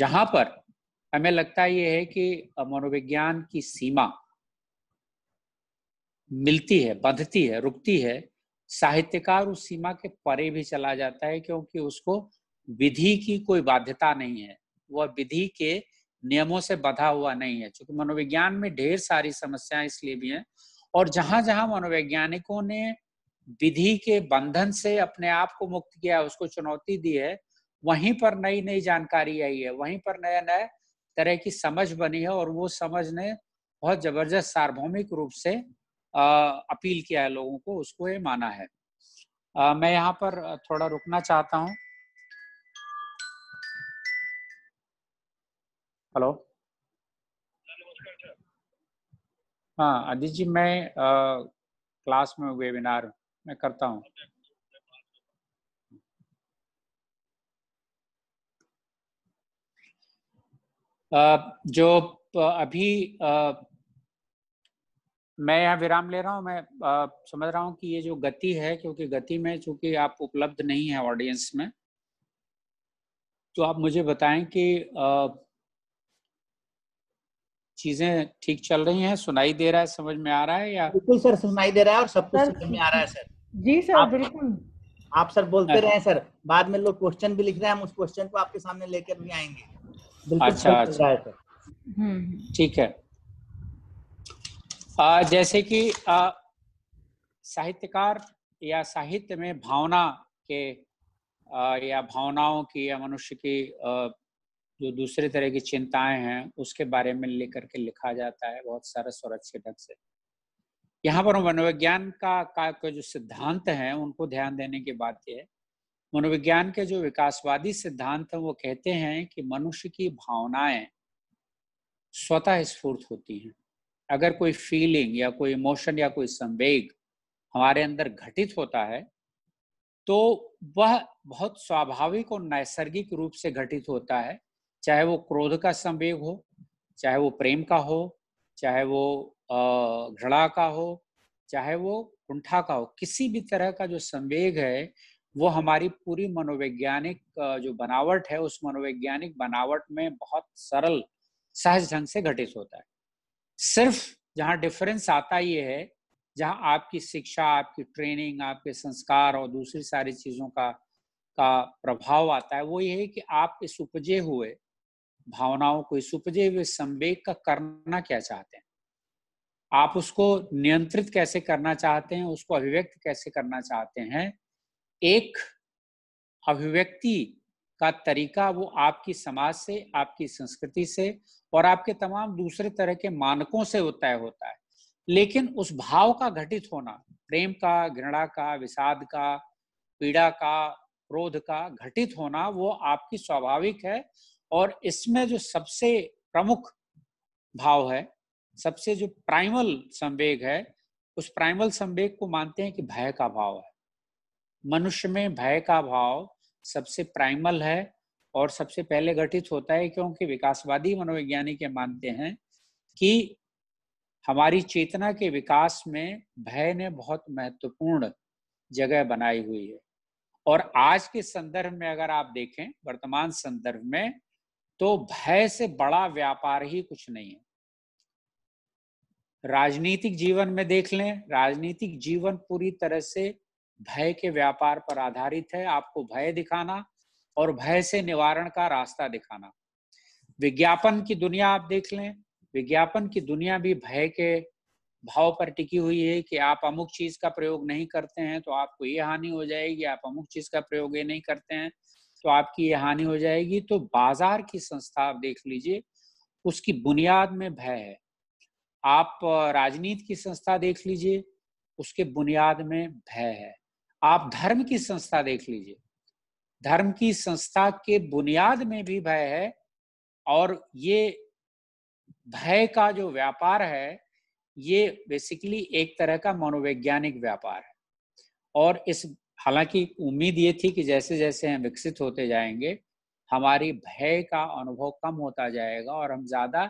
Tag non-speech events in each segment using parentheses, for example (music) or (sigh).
जहां पर हमें लगता ये है कि मनोविज्ञान की सीमा मिलती है बंधती है रुकती है साहित्यकार उस सीमा के परे भी चला जाता है क्योंकि उसको विधि की कोई बाध्यता नहीं है वह विधि के नियमों से बंधा हुआ नहीं है क्योंकि मनोविज्ञान में ढेर सारी समस्याएं इसलिए भी हैं और जहां जहां मनोवैज्ञानिकों ने विधि के बंधन से अपने आप को मुक्त किया उसको चुनौती दी है वहीं पर नई नई जानकारी आई है वहीं पर नया नया तरह की समझ बनी है और वो समझ ने बहुत जबरदस्त सार्वभौमिक रूप से आ, अपील किया है लोगों को उसको ये माना है आ, मैं यहाँ पर थोड़ा रुकना चाहता हूँ हेलो हाँ अदित जी मैं आ, क्लास में वेबिनार मैं करता हूँ जो अभी मैं यहाँ विराम ले रहा हूँ मैं आ, समझ रहा हूँ कि ये जो गति है क्योंकि गति में चूंकि आप उपलब्ध नहीं है ऑडियंस में तो आप मुझे बताएं कि चीजें ठीक चल रही हैं सुनाई दे रहा है समझ में आ रहा है या बिल्कुल सर सुनाई दे रहा है और सब कुछ समझ में आ रहा है सर जी सर आप, बिल्कुल आप सर बोलते अच्छा। रहे सर बाद में लोग क्वेश्चन भी लिख रहे हैं हम उस क्वेश्चन को आपके सामने लेकर भी आएंगे अच्छा अच्छा हम्म, ठीक है आ, जैसे कि साहित्यकार या साहित्य में भावना के आ, या भावनाओं की या मनुष्य की आ, जो दूसरे तरह की चिंताएं हैं उसके बारे में लेकर के लिखा जाता है बहुत सरस और अच्छे ढंग से यहाँ पर मनोविज्ञान का, का, जो सिद्धांत है उनको ध्यान देने की बात यह है मनोविज्ञान के जो विकासवादी सिद्धांत हैं वो कहते हैं कि मनुष्य की भावनाएं स्वतः स्फूर्त होती हैं अगर कोई फीलिंग या कोई इमोशन या कोई संवेग हमारे अंदर घटित होता है तो वह बहुत स्वाभाविक और नैसर्गिक रूप से घटित होता है चाहे वो क्रोध का संवेग हो चाहे वो प्रेम का हो चाहे वो घृणा का हो चाहे वो कुंठा का हो किसी भी तरह का जो संवेग है वो हमारी पूरी मनोवैज्ञानिक जो बनावट है उस मनोवैज्ञानिक बनावट में बहुत सरल सहज ढंग से घटित होता है सिर्फ जहाँ डिफरेंस आता ये है जहाँ आपकी शिक्षा आपकी ट्रेनिंग आपके संस्कार और दूसरी सारी चीज़ों का का प्रभाव आता है वो ये है कि आप इस उपजे हुए भावनाओं को इस उपजे हुए संवेग का करना क्या चाहते हैं आप उसको नियंत्रित कैसे करना चाहते हैं उसको अभिव्यक्त कैसे करना चाहते हैं एक अभिव्यक्ति का तरीका वो आपकी समाज से आपकी संस्कृति से और आपके तमाम दूसरे तरह के मानकों से तय होता है लेकिन उस भाव का घटित होना प्रेम का घृणा का विषाद का पीड़ा का क्रोध का घटित होना वो आपकी स्वाभाविक है और इसमें जो सबसे प्रमुख भाव है सबसे जो प्राइमल संवेग है उस प्राइमल संवेग को मानते हैं कि भय का भाव है मनुष्य में भय का भाव सबसे प्राइमल है और सबसे पहले घटित होता है क्योंकि विकासवादी मनोवैज्ञानिक के मानते हैं कि हमारी चेतना के विकास में भय ने बहुत महत्वपूर्ण जगह बनाई हुई है और आज के संदर्भ में अगर आप देखें वर्तमान संदर्भ में तो भय से बड़ा व्यापार ही कुछ नहीं है राजनीतिक जीवन में देख लें राजनीतिक जीवन पूरी तरह से भय के व्यापार पर आधारित है आपको भय दिखाना और भय से निवारण का रास्ता दिखाना विज्ञापन की दुनिया आप देख लें विज्ञापन की दुनिया भी भय के भाव पर टिकी हुई है कि आप अमुक चीज का प्रयोग नहीं करते हैं तो आपको ये हानि हो जाएगी आप अमुक चीज का प्रयोग ये नहीं करते हैं तो आपकी ये हानि हो जाएगी तो बाजार की संस्था आप देख लीजिए उसकी बुनियाद में भय है आप राजनीति की संस्था देख लीजिए उसके बुनियाद में भय है आप धर्म की संस्था देख लीजिए धर्म की संस्था के बुनियाद में भी भय है और ये भय का जो व्यापार है ये बेसिकली एक तरह का मनोवैज्ञानिक व्यापार है और इस हालांकि उम्मीद ये थी कि जैसे जैसे हम विकसित होते जाएंगे हमारी भय का अनुभव कम होता जाएगा और हम ज्यादा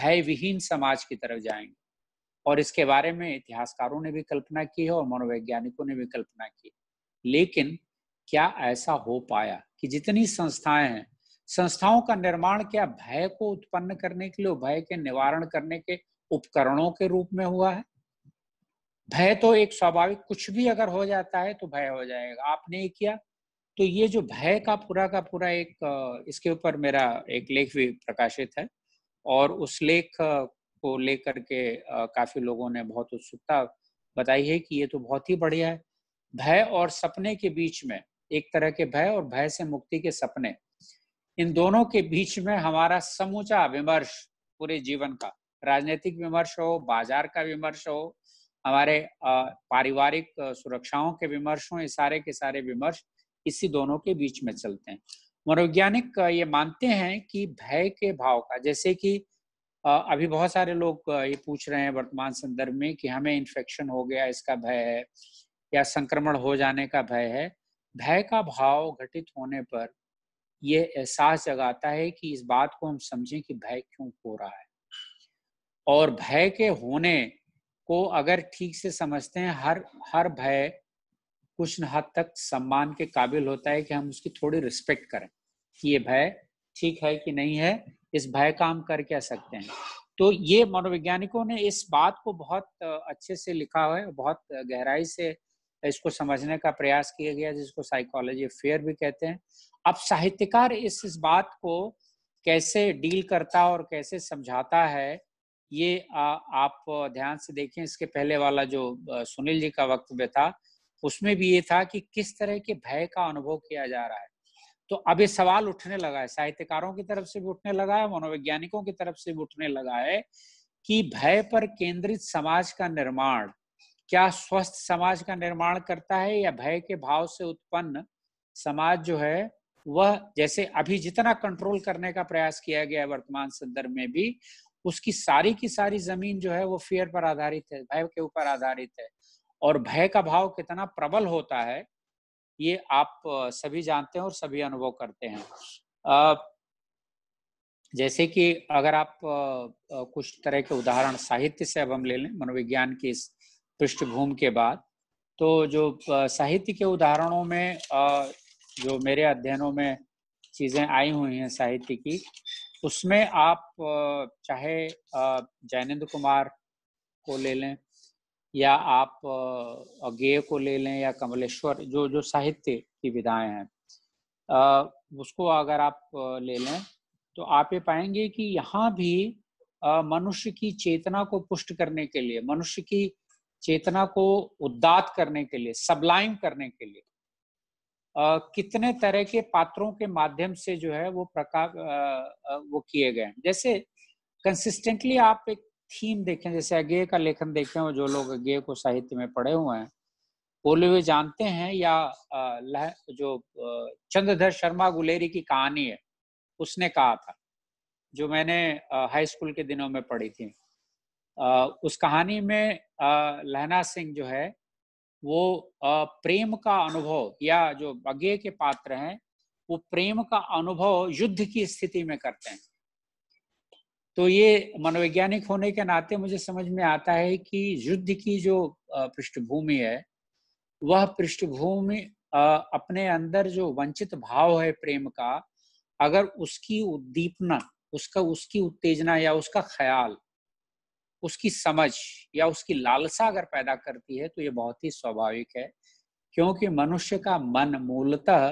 भय विहीन समाज की तरफ जाएंगे और इसके बारे में इतिहासकारों ने भी कल्पना की है और मनोवैज्ञानिकों ने भी कल्पना की लेकिन क्या ऐसा हो पाया कि जितनी संस्थाएं हैं संस्थाओं का निर्माण क्या भय को उत्पन्न करने के लिए भय के निवारण करने के उपकरणों के रूप में हुआ है भय तो एक स्वाभाविक कुछ भी अगर हो जाता है तो भय हो जाएगा आपने ये किया तो ये जो भय का पूरा का पूरा एक इसके ऊपर मेरा एक लेख भी प्रकाशित है और उस लेख को लेकर के काफी लोगों ने बहुत उत्सुकता बताई है कि ये तो बहुत ही बढ़िया है भय और सपने के बीच में एक तरह के भय और भय से मुक्ति के सपने इन दोनों के बीच में हमारा समूचा विमर्श पूरे जीवन का राजनीतिक विमर्श हो बाजार का विमर्श हो हमारे पारिवारिक सुरक्षाओं के विमर्श हो ये सारे के सारे विमर्श इसी दोनों के बीच में चलते हैं मनोवैज्ञानिक ये मानते हैं कि भय के भाव का जैसे कि अभी बहुत सारे लोग ये पूछ रहे हैं वर्तमान संदर्भ में कि हमें इन्फेक्शन हो गया इसका भय है या संक्रमण हो जाने का भय है भय का भाव घटित होने पर यह एहसास जगाता है कि इस बात को हम समझें कि भय क्यों हो रहा है और भय के होने को अगर ठीक से समझते हैं हर हर भय कुछ हद तक सम्मान के काबिल होता है कि हम उसकी थोड़ी रिस्पेक्ट करें कि ये भय ठीक है कि नहीं है इस भय का हम कर क्या सकते हैं तो ये मनोवैज्ञानिकों ने इस बात को बहुत अच्छे से लिखा है बहुत गहराई से इसको समझने का प्रयास किया गया जिसको साइकोलॉजी फेयर भी कहते हैं अब साहित्यकार इस इस बात को कैसे डील करता और कैसे समझाता है ये आ, आप ध्यान से देखें इसके पहले वाला जो सुनील जी का वक्तव्य था उसमें भी ये था कि किस तरह के भय का अनुभव किया जा रहा है तो अब ये सवाल उठने लगा है साहित्यकारों की तरफ से भी उठने लगा है मनोवैज्ञानिकों की तरफ से भी उठने लगा है कि भय पर केंद्रित समाज का निर्माण क्या स्वस्थ समाज का निर्माण करता है या भय के भाव से उत्पन्न समाज जो है वह जैसे अभी जितना कंट्रोल करने का प्रयास किया गया है वर्तमान संदर्भ में भी उसकी सारी की सारी जमीन जो है वो फियर पर आधारित है भय के ऊपर आधारित है और भय का भाव कितना प्रबल होता है ये आप सभी जानते हैं और सभी अनुभव करते हैं जैसे कि अगर आप कुछ तरह के उदाहरण साहित्य से अब हम ले लें मनोविज्ञान की इस पृष्ठभूमि के बाद तो जो साहित्य के उदाहरणों में जो मेरे अध्ययनों में चीज़ें आई हुई हैं साहित्य की उसमें आप चाहे जैनेन्द्र कुमार को ले लें या आप अज्ञेय को ले लें या कमलेश्वर जो जो साहित्य की विधाएं हैं उसको अगर आप ले लें तो आप ये पाएंगे कि यहाँ भी मनुष्य की चेतना को पुष्ट करने के लिए मनुष्य की चेतना को उद्दात करने के लिए सबलाइम करने के लिए Uh, कितने तरह के पात्रों के माध्यम से जो है वो प्रकार uh, uh, वो किए गए हैं जैसे कंसिस्टेंटली आप एक थीम देखें जैसे अज्ञे का लेखन देखें और जो लोग अग्ञे को साहित्य में पढ़े हुए हैं बोले हुए जानते हैं या जो चंद्रधर शर्मा गुलेरी की कहानी है उसने कहा था जो मैंने हाई स्कूल के दिनों में पढ़ी थी उस कहानी में लहना सिंह जो है वो प्रेम का अनुभव या जो अज्ञे के पात्र हैं वो प्रेम का अनुभव युद्ध की स्थिति में करते हैं तो ये मनोवैज्ञानिक होने के नाते मुझे समझ में आता है कि युद्ध की जो पृष्ठभूमि है वह पृष्ठभूमि अपने अंदर जो वंचित भाव है प्रेम का अगर उसकी उद्दीपना उसका उसकी उत्तेजना या उसका ख्याल उसकी समझ या उसकी लालसा अगर पैदा करती है तो ये बहुत ही स्वाभाविक है क्योंकि मनुष्य का मन मूलतः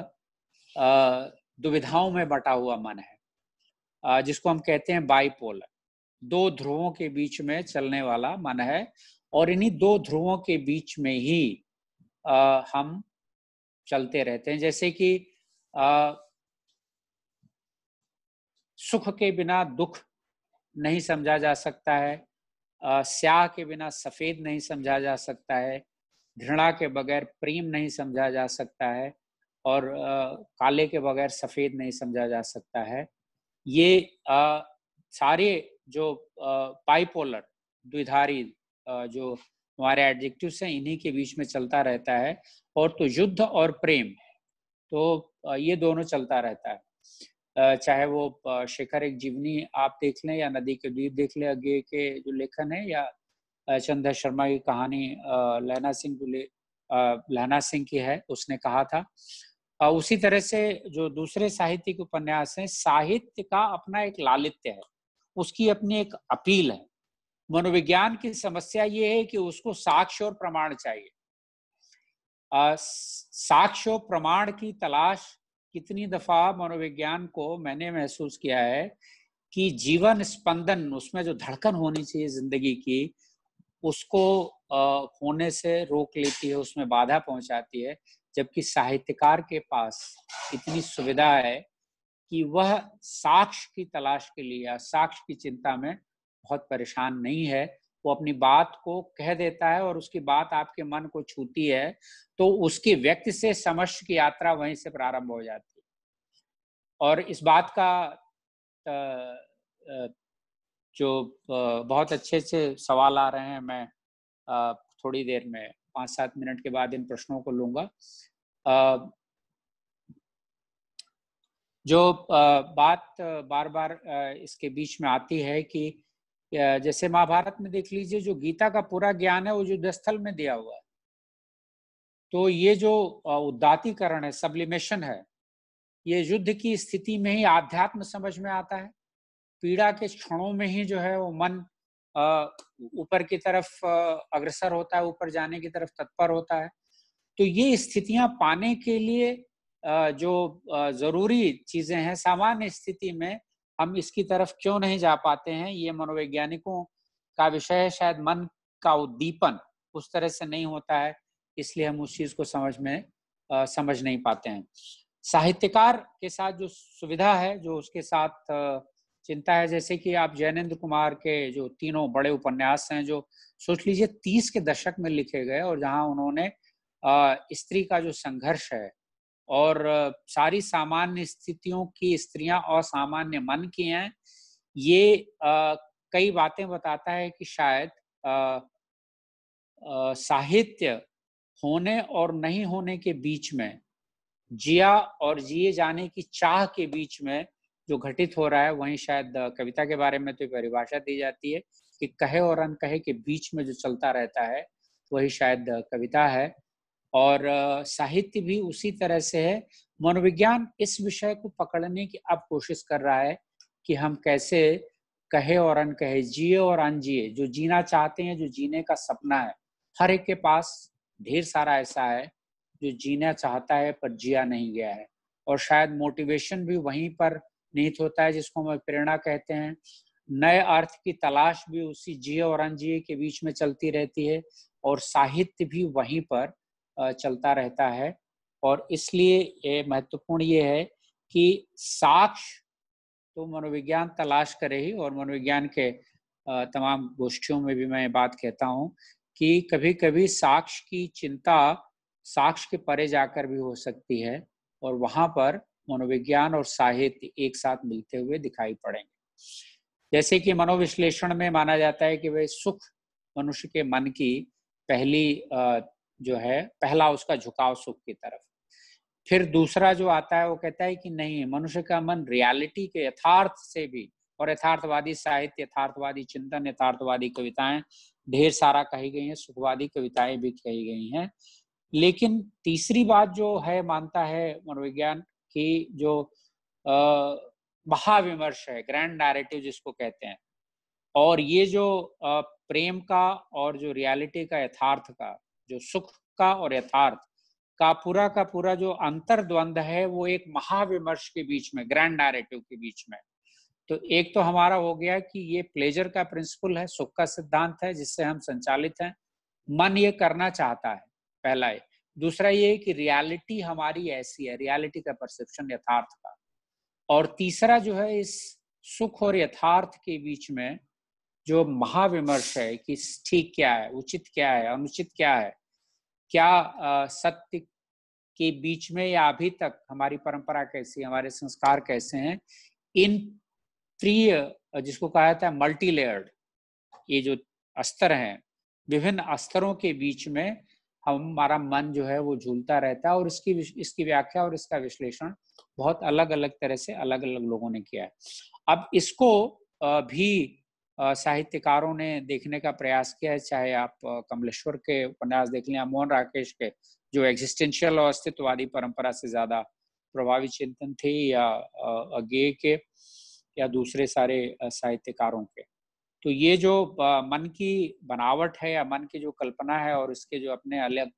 दुविधाओं में बटा हुआ मन है जिसको हम कहते हैं बाईपोलर दो ध्रुवों के बीच में चलने वाला मन है और इन्हीं दो ध्रुवों के बीच में ही आ, हम चलते रहते हैं जैसे कि आ, सुख के बिना दुख नहीं समझा जा सकता है स्याह के बिना सफेद नहीं समझा जा सकता है घृणा के बगैर प्रेम नहीं समझा जा सकता है और आ, काले के बगैर सफेद नहीं समझा जा सकता है ये आ, सारे जो पाइपोलर द्विधारी जो हमारे एडजेक्टिव्स हैं इन्हीं के बीच में चलता रहता है और तो युद्ध और प्रेम तो ये दोनों चलता रहता है चाहे वो शेखर एक जीवनी आप देख लें या नदी के द्वीप देख लें अगे के जो लेखन है या चंद्र शर्मा की कहानी लहना सिंह लहना सिंह की है उसने कहा था उसी तरह से जो दूसरे साहित्यिक उपन्यास हैं साहित्य का अपना एक लालित्य है उसकी अपनी एक अपील है मनोविज्ञान की समस्या ये है कि उसको साक्ष्य और प्रमाण चाहिए साक्ष्य और प्रमाण की तलाश कितनी दफा मनोविज्ञान को मैंने महसूस किया है कि जीवन स्पंदन उसमें जो धड़कन होनी चाहिए जिंदगी की उसको होने से रोक लेती है उसमें बाधा पहुंचाती है जबकि साहित्यकार के पास इतनी सुविधा है कि वह साक्ष की तलाश के लिए या साक्ष की चिंता में बहुत परेशान नहीं है वो अपनी बात को कह देता है और उसकी बात आपके मन को छूती है तो उसके व्यक्ति से समस्त की यात्रा वहीं से प्रारंभ हो जाती है और इस बात का जो बहुत अच्छे अच्छे सवाल आ रहे हैं मैं थोड़ी देर में पांच सात मिनट के बाद इन प्रश्नों को लूंगा जो बात बार बार इसके बीच में आती है कि जैसे महाभारत में देख लीजिए जो गीता का पूरा ज्ञान है वो जो दस्थल में दिया हुआ है तो ये जो उदातीकरण है सब्लिमेशन है ये युद्ध की स्थिति में ही आध्यात्म समझ में आता है पीड़ा के क्षणों में ही जो है वो मन ऊपर की तरफ अग्रसर होता है ऊपर जाने की तरफ तत्पर होता है तो ये स्थितियां पाने के लिए जो जरूरी चीजें हैं सामान्य स्थिति में हम इसकी तरफ क्यों नहीं जा पाते हैं ये मनोवैज्ञानिकों का विषय है शायद मन का उद्दीपन उस तरह से नहीं होता है इसलिए हम उस चीज को समझ में आ, समझ नहीं पाते हैं साहित्यकार के साथ जो सुविधा है जो उसके साथ चिंता है जैसे कि आप जैनेन्द्र कुमार के जो तीनों बड़े उपन्यास हैं जो सोच लीजिए तीस के दशक में लिखे गए और जहां उन्होंने स्त्री का जो संघर्ष है और सारी सामान्य स्थितियों की स्त्रियां असामान्य मन की हैं ये आ, कई बातें बताता है कि शायद साहित्य होने और नहीं होने के बीच में जिया और जिए जाने की चाह के बीच में जो घटित हो रहा है वहीं शायद कविता के बारे में तो परिभाषा दी जाती है कि कहे और अन कहे के बीच में जो चलता रहता है वही शायद कविता है और साहित्य भी उसी तरह से है मनोविज्ञान इस विषय को पकड़ने की अब कोशिश कर रहा है कि हम कैसे कहे और अन कहे जिए और अन जिए जो जीना चाहते हैं जो जीने का सपना है हर एक के पास ढेर सारा ऐसा है जो जीना चाहता है पर जिया नहीं गया है और शायद मोटिवेशन भी वहीं पर निहित होता है जिसको हम प्रेरणा कहते हैं नए अर्थ की तलाश भी उसी जिय और अनजिये के बीच में चलती रहती है और साहित्य भी वहीं पर चलता रहता है और इसलिए ये महत्वपूर्ण ये है कि साक्ष तो मनोविज्ञान तलाश करे ही और मनोविज्ञान के तमाम गोष्ठियों में भी मैं बात कहता हूँ कि कभी कभी साक्ष की चिंता साक्ष के परे जाकर भी हो सकती है और वहां पर मनोविज्ञान और साहित्य एक साथ मिलते हुए दिखाई पड़ेंगे जैसे कि मनोविश्लेषण में माना जाता है कि वह सुख मनुष्य के मन की पहली जो है पहला उसका झुकाव सुख की तरफ फिर दूसरा जो आता है वो कहता है कि नहीं मनुष्य का मन रियलिटी के यथार्थ से भी और यथार्थवादी साहित्य यथार्थवादी चिंतन यथार्थवादी कविताएं ढेर सारा कही गई हैं सुखवादी कविताएं भी कही गई हैं लेकिन तीसरी बात जो है मानता है मनोविज्ञान कि जो महाविमर्श है ग्रैंड नैरेटिव जिसको कहते हैं और ये जो प्रेम का और जो रियलिटी का यथार्थ का जो सुख का और यथार्थ का पूरा का पूरा जो द्वंद है वो एक महाविमर्श के बीच में ग्रैंड नैरेटिव के बीच में तो एक तो हमारा हो गया कि ये प्लेजर का प्रिंसिपल है सुख का सिद्धांत है जिससे हम संचालित हैं मन ये करना चाहता है पहला है दूसरा ये कि रियलिटी हमारी ऐसी है रियलिटी का परसेप्शन यथार्थ का और तीसरा जो है इस सुख और यथार्थ के बीच में जो महाविमर्श है कि ठीक क्या है उचित क्या है अनुचित क्या है क्या सत्य के बीच में या अभी तक हमारी परंपरा कैसी हमारे संस्कार कैसे हैं इन प्रिय जिसको कहा जाता है मल्टीलेयर्ड ये जो स्तर हैं विभिन्न स्तरों के बीच में हमारा मन जो है वो झूलता रहता है और इसकी इसकी व्याख्या और इसका विश्लेषण बहुत अलग अलग तरह से अलग अलग लोगों ने किया है अब इसको भी साहित्यकारों ने देखने का प्रयास किया है चाहे आप कमलेश्वर के उपन्यास देख लें मोहन राकेश के जो एग्जिस्टेंशियल और अस्तित्ववादी परंपरा से ज्यादा प्रभावी चिंतन थे या अगे के या दूसरे सारे साहित्यकारों के तो ये जो मन की बनावट है या मन की जो कल्पना है और इसके जो अपने अलग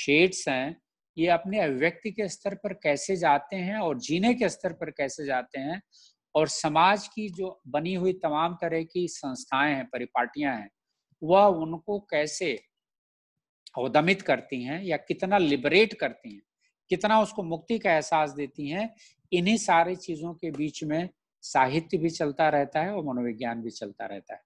शेड्स हैं ये अपने अभिव्यक्ति के स्तर पर कैसे जाते हैं और जीने के स्तर पर कैसे जाते हैं और समाज की जो बनी हुई तमाम तरह की संस्थाएं हैं परिपाटियां हैं वह उनको कैसे अवदमित करती हैं या कितना लिबरेट करती हैं कितना उसको मुक्ति का एहसास देती हैं इन्हीं सारी चीजों के बीच में साहित्य भी चलता रहता है और मनोविज्ञान भी चलता रहता है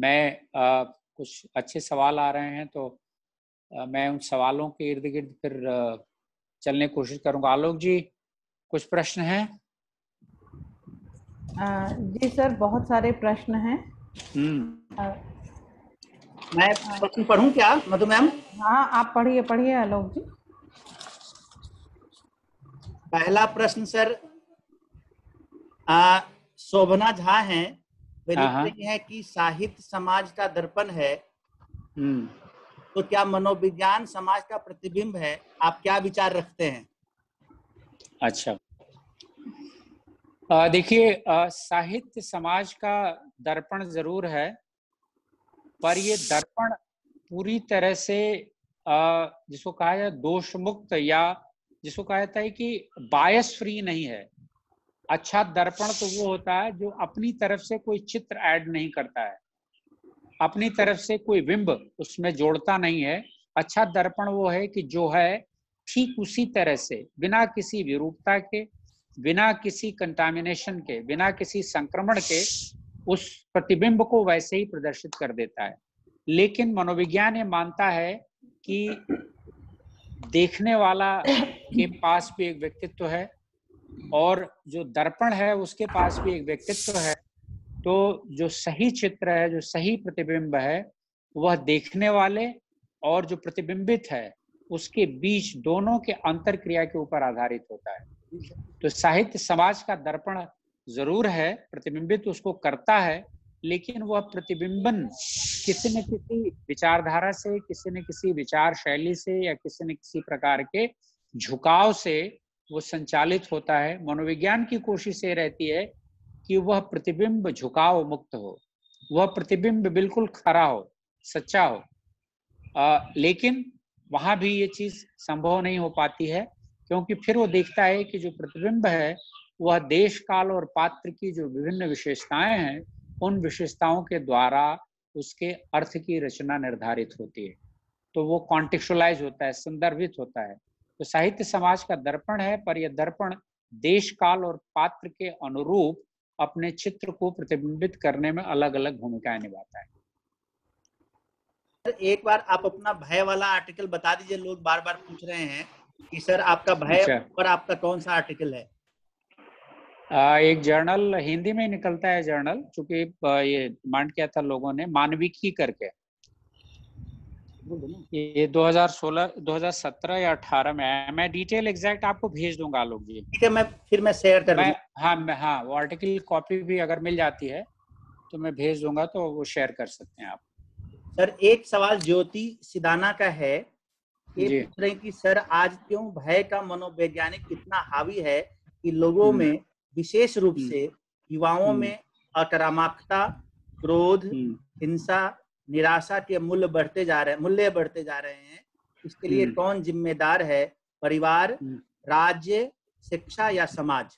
मैं आ, कुछ अच्छे सवाल आ रहे हैं तो आ, मैं उन सवालों के इर्द गिर्द फिर आ, चलने की कोशिश करूंगा आलोक जी कुछ प्रश्न हैं जी सर बहुत सारे प्रश्न हैं हम्म। मैं प्रश्न पढ़ूं क्या मधु मैम हाँ आप पढ़िए पढ़िए आलोक जी पहला प्रश्न सर शोभना झा है वे हाँ, हाँ। हैं कि साहित्य समाज का दर्पण है हम्म। तो क्या मनोविज्ञान समाज का प्रतिबिंब है आप क्या विचार रखते हैं अच्छा देखिए साहित्य समाज का दर्पण जरूर है पर ये दर्पण पूरी तरह से आ, जिसको कहा जाए दोष मुक्त या जिसको कहा जाता है कि बायस फ्री नहीं है अच्छा दर्पण तो वो होता है जो अपनी तरफ से कोई चित्र ऐड नहीं करता है अपनी तरफ से कोई बिंब उसमें जोड़ता नहीं है अच्छा दर्पण वो है कि जो है ठीक उसी तरह से बिना किसी विरूपता के बिना किसी कंटामिनेशन के बिना किसी संक्रमण के उस प्रतिबिंब को वैसे ही प्रदर्शित कर देता है लेकिन मनोविज्ञान ये मानता है कि देखने वाला के (coughs) पास भी एक व्यक्तित्व है और जो दर्पण है उसके पास भी एक व्यक्तित्व है तो जो सही चित्र है जो सही प्रतिबिंब है वह देखने वाले और जो प्रतिबिंबित है उसके बीच दोनों के अंतर क्रिया के ऊपर आधारित होता है तो साहित्य समाज का दर्पण जरूर है प्रतिबिंबित उसको करता है लेकिन वह प्रतिबिंबन किसी न किसी विचारधारा से किसी न किसी विचार शैली से या किसी न किसी प्रकार के झुकाव से वो संचालित होता है मनोविज्ञान की कोशिश ये रहती है कि वह प्रतिबिंब झुकाव मुक्त हो वह प्रतिबिंब बिल्कुल खरा हो सच्चा हो आ, लेकिन वहां भी ये चीज संभव नहीं हो पाती है क्योंकि फिर वो देखता है कि जो प्रतिबिंब है वह देश काल और पात्र की जो विभिन्न विशेषताएं हैं उन विशेषताओं के द्वारा उसके अर्थ की रचना निर्धारित होती है तो वो कॉन्टेक्चुअलाइज होता है संदर्भित होता है तो साहित्य समाज का दर्पण है पर यह दर्पण देश काल और पात्र के अनुरूप अपने चित्र को प्रतिबिंबित करने में अलग अलग भूमिकाएं निभाता है एक बार आप अपना भय वाला आर्टिकल बता दीजिए लोग बार बार पूछ रहे हैं कि सर आपका भय अच्छा। पर आपका कौन सा आर्टिकल है एक जर्नल हिंदी में निकलता है जर्नल चूंकि ये डिमांड किया था लोगों ने मानविकी करके ये 2016 2017 या 18 में आया मैं डिटेल एग्जैक्ट आपको भेज दूंगा आलोक जी ठीक है मैं फिर मैं शेयर कर मैं, हाँ मैं, हाँ वो आर्टिकल कॉपी भी अगर मिल जाती है तो मैं भेज दूंगा तो वो शेयर कर सकते हैं आप सर एक सवाल ज्योति सिदाना का है ये पूछ कि सर आज क्यों भय का मनोवैज्ञानिक इतना हावी है कि लोगों हम्म। में विशेष रूप हम्म। से युवाओं हम्म। में अकरामकता क्रोध हम्म। हिंसा निराशा के मूल्य बढ़ते जा रहे मूल्य बढ़ते जा रहे हैं इसके लिए कौन जिम्मेदार है परिवार राज्य शिक्षा या समाज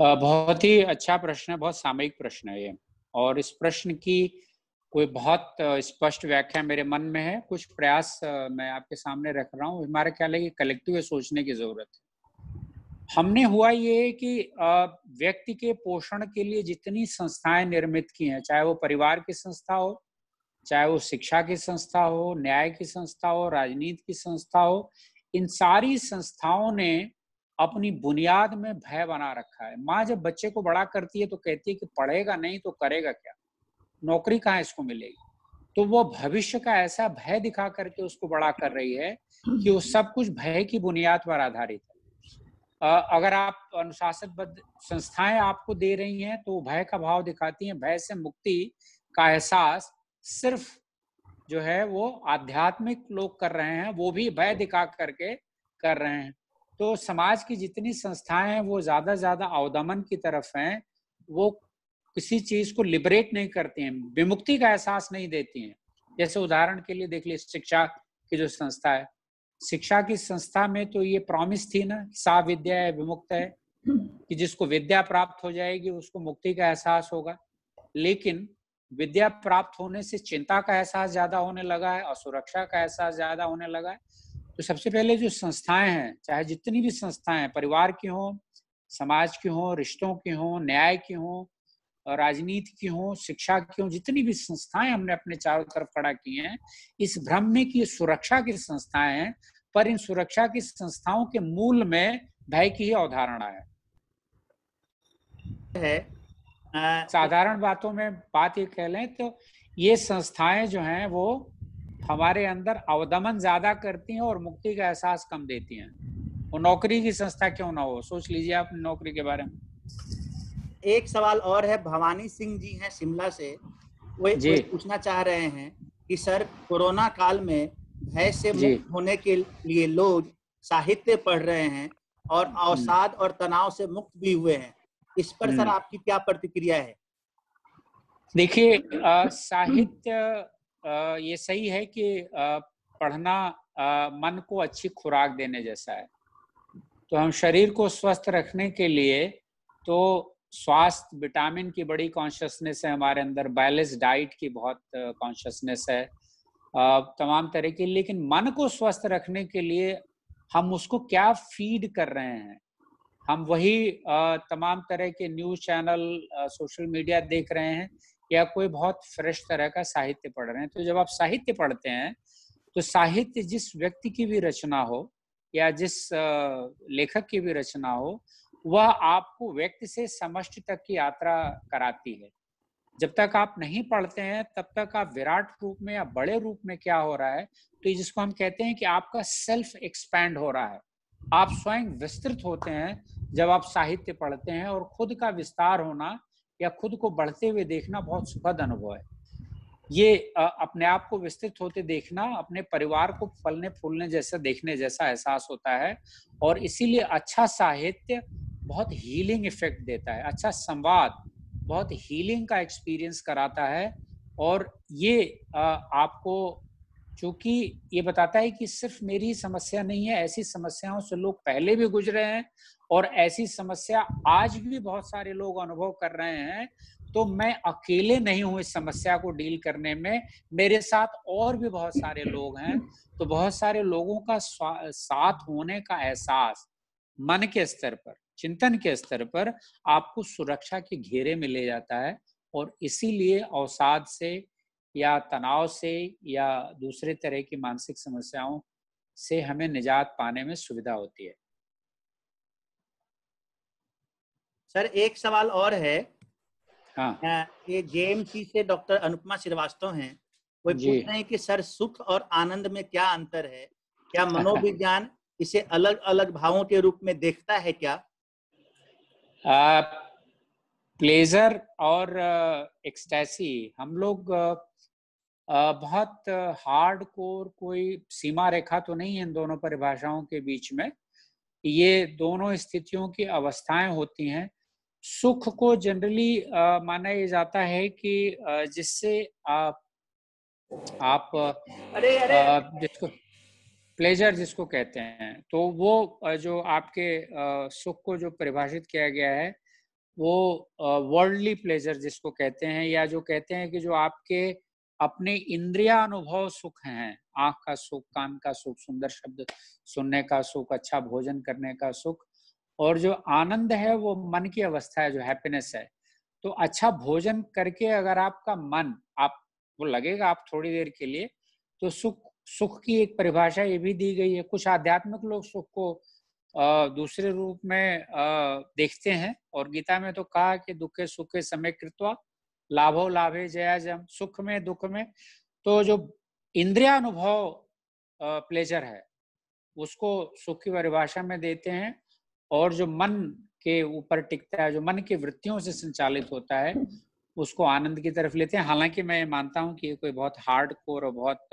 बहुत ही अच्छा प्रश्न है बहुत सामयिक प्रश्न है ये और इस प्रश्न की कोई बहुत स्पष्ट व्याख्या मेरे मन में है कुछ प्रयास मैं आपके सामने रख रहा हूँ हमारा ख्याल है कि कलेक्टिव सोचने की जरूरत है हमने हुआ ये कि व्यक्ति के पोषण के लिए जितनी संस्थाएं निर्मित की हैं चाहे वो परिवार की संस्था हो चाहे वो शिक्षा की संस्था हो न्याय की संस्था हो राजनीति की संस्था हो इन सारी संस्थाओं ने अपनी बुनियाद में भय बना रखा है माँ जब बच्चे को बड़ा करती है तो कहती है कि पढ़ेगा नहीं तो करेगा क्या नौकरी कहाँ इसको मिलेगी तो वो भविष्य का ऐसा भय दिखा करके उसको बड़ा कर रही है कि वो सब कुछ भय की बुनियाद पर आधारित है अगर आप अनुशासनबद्ध संस्थाएं आपको दे रही हैं तो भय का भाव दिखाती हैं भय से मुक्ति का एहसास सिर्फ जो है वो आध्यात्मिक लोग कर रहे हैं वो भी भय दिखा करके कर रहे हैं तो समाज की जितनी संस्थाएं हैं वो ज्यादा ज्यादा अवदमन की तरफ हैं वो किसी चीज को लिबरेट नहीं करती हैं विमुक्ति का एहसास नहीं देती हैं जैसे उदाहरण के लिए देख लीजिए शिक्षा की जो संस्था है शिक्षा की संस्था में तो ये प्रॉमिस थी ना सा विद्या है विमुक्त है कि जिसको विद्या प्राप्त हो जाएगी उसको मुक्ति का एहसास होगा लेकिन विद्या प्राप्त होने से चिंता का एहसास ज्यादा होने लगा है और सुरक्षा का एहसास ज्यादा होने लगा है तो सबसे पहले जो संस्थाएं हैं चाहे जितनी भी संस्थाएं परिवार की हों समाज की हों रिश्तों की हों न्याय की हों राजनीति की हो शिक्षा की हो जितनी भी संस्थाएं हमने अपने चारों तरफ खड़ा की हैं इस भ्रम में कि सुरक्षा की संस्थाएं हैं पर इन सुरक्षा की संस्थाओं के मूल में भय की ही अवधारणा है साधारण बातों में बात ये कह लें तो ये संस्थाएं जो हैं वो हमारे अंदर अवदमन ज्यादा करती हैं और मुक्ति का एहसास कम देती हैं वो नौकरी की संस्था क्यों ना हो सोच लीजिए आप नौकरी के बारे में एक सवाल और है भवानी सिंह जी हैं शिमला से वो पूछना चाह रहे हैं कि सर कोरोना काल में भय से मुक्त होने के लिए लोग साहित्य पढ़ रहे हैं और हम्म। अवसाद और तनाव से मुक्त भी हुए हैं इस पर सर हम्म। आपकी क्या प्रतिक्रिया है देखिए साहित्य आ, ये सही है कि आ, पढ़ना आ, मन को अच्छी खुराक देने जैसा है तो हम शरीर को स्वस्थ रखने के लिए तो स्वास्थ्य विटामिन की बड़ी कॉन्शियसनेस है हमारे अंदर बैलेंस डाइट की बहुत कॉन्शियसनेस है तमाम तरह की लेकिन मन को स्वस्थ रखने के लिए हम उसको क्या फीड कर रहे हैं हम वही तमाम तरह के न्यूज चैनल सोशल मीडिया देख रहे हैं या कोई बहुत फ्रेश तरह का साहित्य पढ़ रहे हैं तो जब आप साहित्य पढ़ते हैं तो साहित्य जिस व्यक्ति की भी रचना हो या जिस लेखक की भी रचना हो वह आपको व्यक्ति से समष्टि तक की यात्रा कराती है जब तक आप नहीं पढ़ते हैं तब तक आप विराट रूप में या बड़े रूप में क्या हो रहा है तो जिसको हम कहते हैं कि आपका सेल्फ एक्सपैंड हो रहा है आप स्वयं विस्तृत होते हैं जब आप साहित्य पढ़ते हैं और खुद का विस्तार होना या खुद को बढ़ते हुए देखना बहुत सुखद अनुभव है ये अपने आप को विस्तृत होते देखना अपने परिवार को फलने फूलने जैसा देखने जैसा एहसास होता है और इसीलिए अच्छा साहित्य बहुत हीलिंग इफेक्ट देता है अच्छा संवाद बहुत हीलिंग का एक्सपीरियंस कराता है और ये आपको चूंकि ये बताता है कि सिर्फ मेरी समस्या नहीं है ऐसी समस्याओं से लोग पहले भी गुजरे हैं और ऐसी समस्या आज भी बहुत सारे लोग अनुभव कर रहे हैं तो मैं अकेले नहीं हूँ इस समस्या को डील करने में मेरे साथ और भी बहुत सारे लोग हैं तो बहुत सारे लोगों का साथ होने का एहसास मन के स्तर पर चिंतन के स्तर पर आपको सुरक्षा के घेरे में ले जाता है और इसीलिए अवसाद से या तनाव से या दूसरे तरह की मानसिक समस्याओं से हमें निजात पाने में सुविधा होती है सर एक सवाल और है हाँ ये जेएमसी से डॉक्टर अनुपमा श्रीवास्तव हैं वो पूछ रहे हैं कि सर सुख और आनंद में क्या अंतर है क्या (laughs) मनोविज्ञान इसे अलग अलग भावों के रूप में देखता है क्या प्लेजर और एक्सटेसी uh, हम लोग uh, uh, बहुत हार्ड कोर कोई सीमा रेखा तो नहीं है इन दोनों परिभाषाओं के बीच में ये दोनों स्थितियों की अवस्थाएं होती हैं सुख को जनरली माना ये जाता है कि जिससे आप आप अरे अरे जिसको प्लेजर जिसको कहते हैं तो वो जो आपके सुख को जो परिभाषित किया गया है वो वर्ल्डली प्लेजर जिसको कहते हैं या जो कहते हैं कि जो आपके अपने इंद्रिया अनुभव सुख हैं आंख का सुख कान का सुख सुंदर शब्द सुनने का सुख अच्छा भोजन करने का सुख और जो आनंद है वो मन की अवस्था है जो हैप्पीनेस है तो अच्छा भोजन करके अगर आपका मन आप वो लगेगा आप थोड़ी देर के लिए तो सुख सुख की एक परिभाषा ये भी दी गई है कुछ आध्यात्मिक लोग सुख को दूसरे रूप में देखते हैं और गीता में तो कहा कि दुखे सुखे समय कृत्वा लाभो लाभे जया जम सुख में दुख में तो जो इंद्रिया अनुभव प्लेजर है उसको सुख की परिभाषा में देते हैं और जो मन के ऊपर टिकता है जो मन की वृत्तियों से संचालित होता है उसको आनंद की तरफ लेते हैं हालांकि मैं मानता हूं कि ये कोई बहुत हार्ड कोर और बहुत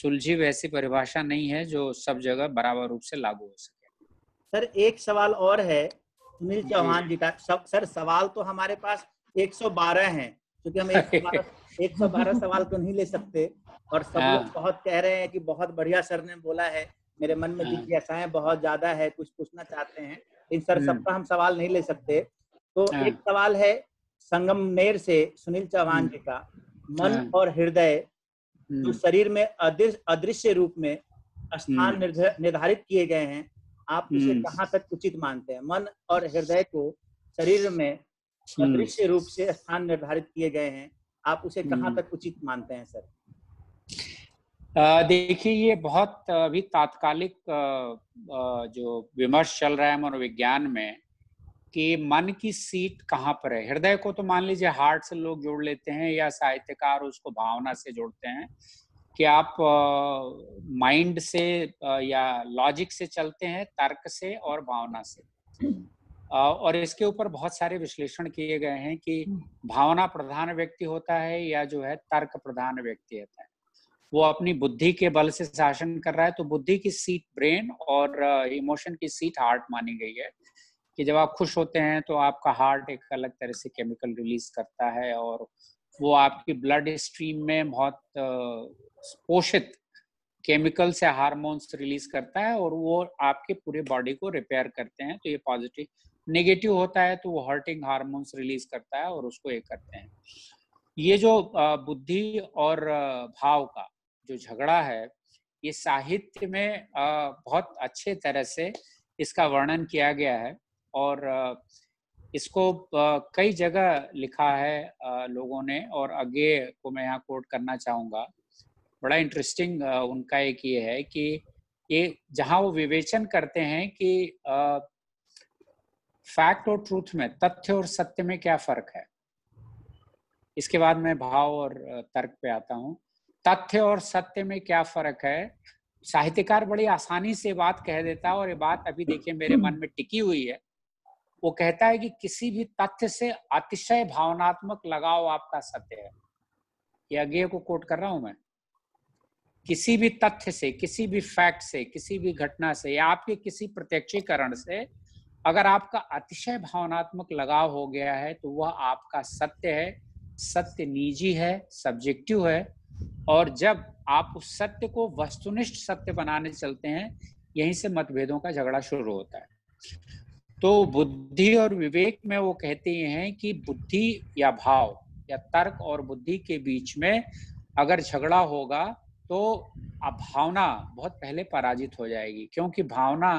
सुलझी वैसी परिभाषा नहीं है जो सब जगह बराबर रूप से लागू हो सके सर एक सवाल और है सुनील चौहान जी का सर सवाल तो हमारे पास 112 हैं क्योंकि हम (laughs) एक सौ बारह सवाल तो नहीं ले सकते और सब हाँ। लोग बहुत कह रहे हैं कि बहुत बढ़िया सर ने बोला है मेरे मन में हाँ। जिज्ञासाएं बहुत ज्यादा है कुछ पूछना चाहते हैं लेकिन सर हम्म। सबका हम सवाल नहीं ले सकते तो हाँ। एक सवाल है संगमनेर से सुनील चौहान हम्म। जी का मन और हृदय जो हम्म। शरीर में अदृश्य रूप में स्थान हम्म। निर्धारित किए गए हैं आप इसे हम्म। कहाँ तक उचित मानते हैं मन और हृदय को शरीर में अदृश्य रूप से स्थान निर्धारित किए गए हैं आप उसे कहाँ तक उचित मानते हैं सर देखिए ये बहुत अभी तात्कालिक जो विमर्श चल रहा है मनोविज्ञान में कि मन की सीट कहाँ पर है हृदय को तो मान लीजिए हार्ट से लोग जोड़ लेते हैं या साहित्यकार उसको भावना से जोड़ते हैं कि आप माइंड से या लॉजिक से चलते हैं तर्क से और भावना से और इसके ऊपर बहुत सारे विश्लेषण किए गए हैं कि हम्म। भावना प्रधान व्यक्ति होता है या जो है तर्क प्रधान व्यक्ति होता है वो अपनी बुद्धि के बल से शासन कर रहा है तो बुद्धि की सीट ब्रेन और इमोशन की सीट हार्ट मानी गई है कि जब आप खुश होते हैं तो आपका हार्ट एक अलग तरह से केमिकल रिलीज करता है और वो आपकी ब्लड स्ट्रीम में बहुत पोषित केमिकल से हार्मोन्स रिलीज करता है और वो आपके पूरे बॉडी को रिपेयर करते हैं तो ये पॉजिटिव नेगेटिव होता है तो वो हर्टिंग हार्मोन्स रिलीज करता है और उसको ये करते हैं ये जो बुद्धि और भाव का जो झगड़ा है ये साहित्य में बहुत अच्छे तरह से इसका वर्णन किया गया है और इसको कई जगह लिखा है लोगों ने और आगे को मैं यहाँ कोट करना चाहूँगा बड़ा इंटरेस्टिंग उनका एक ये है कि ये जहाँ वो विवेचन करते हैं कि फैक्ट और ट्रूथ में तथ्य और सत्य में क्या फर्क है इसके बाद मैं भाव और तर्क पे आता हूँ तथ्य और सत्य में क्या फर्क है साहित्यकार बड़ी आसानी से बात कह देता है और ये बात अभी देखिए मेरे मन में टिकी हुई है वो कहता है कि किसी भी तथ्य से अतिशय भावनात्मक लगाव आपका सत्य है ये अज्ञे को कोट कर रहा हूं मैं किसी भी तथ्य से किसी भी फैक्ट से किसी भी घटना से या आपके किसी प्रत्यक्षीकरण से अगर आपका अतिशय भावनात्मक लगाव हो गया है तो वह आपका सत्य है सत्य निजी है सब्जेक्टिव है और जब आप उस सत्य को वस्तुनिष्ठ सत्य बनाने चलते हैं यहीं से मतभेदों का झगड़ा शुरू होता है तो बुद्धि और विवेक में वो कहते हैं कि बुद्धि या भाव या तर्क और बुद्धि के बीच में अगर झगड़ा होगा तो भावना बहुत पहले पराजित हो जाएगी क्योंकि भावना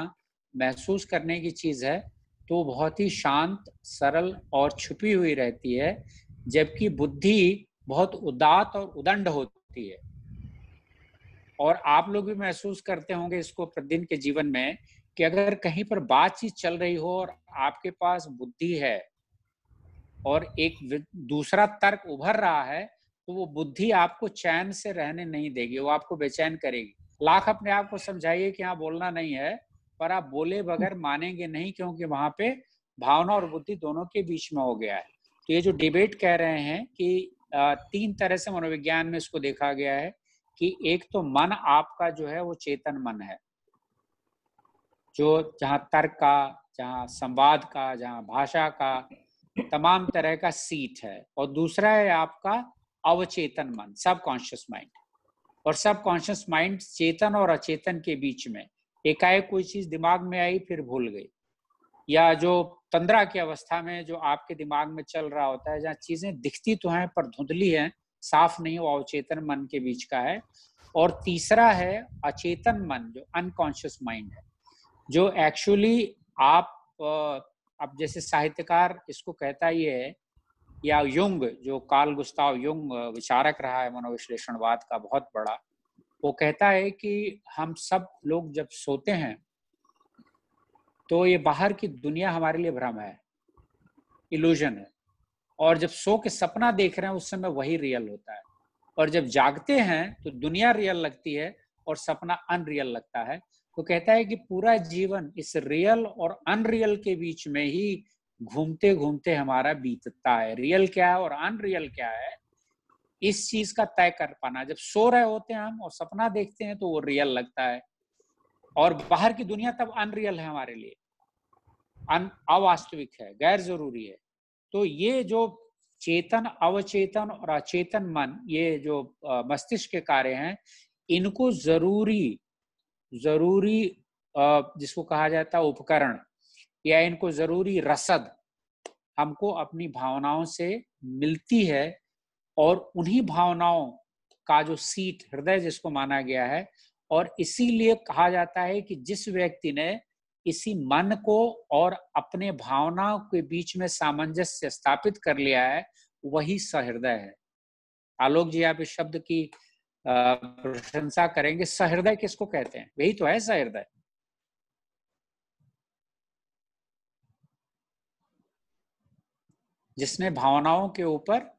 महसूस करने की चीज है तो बहुत ही शांत सरल और छुपी हुई रहती है जबकि बुद्धि बहुत उदात और उदंड होती है और आप लोग भी महसूस करते होंगे इसको प्रतिदिन के जीवन में कि अगर कहीं पर बातचीत चल रही हो और आपके पास बुद्धि है और एक दूसरा तर्क उभर रहा है तो वो बुद्धि आपको चैन से रहने नहीं देगी वो आपको बेचैन करेगी लाख अपने आप को समझाइए कि हाँ बोलना नहीं है पर आप बोले बगैर मानेंगे नहीं क्योंकि वहां पे भावना और बुद्धि दोनों के बीच में हो गया है तो ये जो डिबेट कह रहे हैं कि तीन तरह से मनोविज्ञान में इसको देखा गया है कि एक तो मन आपका जो है वो चेतन मन है जो जहाँ तर्क का जहाँ संवाद का जहाँ भाषा का तमाम तरह का सीट है और दूसरा है आपका अवचेतन मन सब कॉन्शियस माइंड और सब कॉन्शियस माइंड चेतन और अचेतन के बीच में एकाएक कोई चीज दिमाग में आई फिर भूल गई या जो तंद्रा की अवस्था में जो आपके दिमाग में चल रहा होता है जहाँ चीजें दिखती तो हैं पर धुंधली हैं साफ नहीं वो अवचेतन मन के बीच का है और तीसरा है अचेतन मन जो अनकॉन्शियस माइंड है जो एक्चुअली आप अब जैसे साहित्यकार इसको कहता ये है या युंग जो काल गुस्ताव युंग विचारक रहा है मनोविश्लेषणवाद का बहुत बड़ा वो कहता है कि हम सब लोग जब सोते हैं तो ये बाहर की दुनिया हमारे लिए भ्रम है इल्यूजन है और जब सो के सपना देख रहे हैं उस समय वही रियल होता है और जब जागते हैं तो दुनिया रियल लगती है और सपना अनरियल लगता है तो कहता है कि पूरा जीवन इस रियल और अनरियल के बीच में ही घूमते घूमते हमारा बीतता है रियल क्या है और अनरियल क्या है इस चीज का तय कर पाना जब सो रहे होते हैं हम और सपना देखते हैं तो वो रियल लगता है और बाहर की दुनिया तब अनरियल है हमारे लिए अन अवास्तविक है गैर जरूरी है तो ये जो चेतन अवचेतन और अचेतन मन ये जो मस्तिष्क के कार्य हैं इनको जरूरी ज़रूरी जिसको कहा जाता है उपकरण या इनको ज़रूरी रसद हमको अपनी भावनाओं से मिलती है और उन्हीं भावनाओं का जो सीट हृदय जिसको माना गया है और इसीलिए कहा जाता है कि जिस व्यक्ति ने इसी मन को और अपने भावनाओं के बीच में सामंजस्य स्थापित कर लिया है वही सहृदय है आलोक जी आप इस शब्द की प्रशंसा करेंगे सहृदय किसको कहते हैं वही तो है सहृदय जिसने भावनाओं के ऊपर